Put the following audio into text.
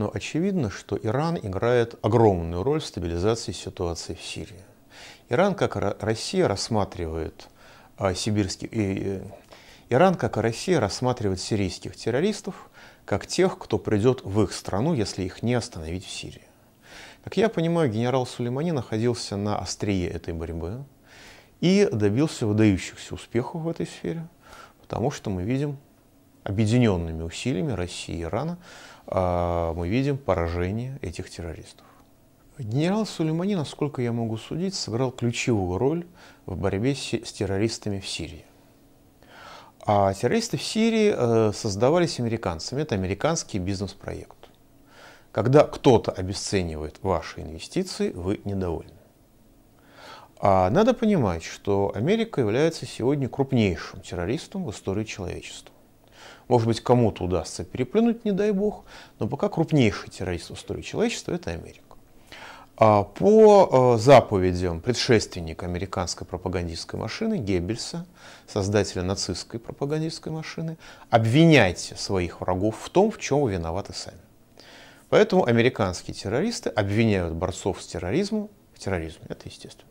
Но очевидно, что Иран играет огромную роль в стабилизации ситуации в Сирии. Иран, как Россия, рассматривает а, сибирских... И, Иран, как и Россия, рассматривает сирийских террористов как тех, кто придет в их страну, если их не остановить в Сирии. Как я понимаю, генерал Сулеймани находился на острие этой борьбы и добился выдающихся успехов в этой сфере, потому что мы видим объединенными усилиями России и Ирана а, мы видим поражение этих террористов. Генерал Сулеймани, насколько я могу судить, сыграл ключевую роль в борьбе с террористами в Сирии. А террористы в Сирии э, создавались американцами. Это американский бизнес-проект. Когда кто-то обесценивает ваши инвестиции, вы недовольны. А надо понимать, что Америка является сегодня крупнейшим террористом в истории человечества. Может быть, кому-то удастся переплюнуть, не дай бог, но пока крупнейший террорист в истории человечества – это Америка. А по э, заповедям предшественника американской пропагандистской машины Геббельса, создателя нацистской пропагандистской машины, обвиняйте своих врагов в том, в чем вы виноваты сами. Поэтому американские террористы обвиняют борцов с терроризмом в терроризме. Это естественно.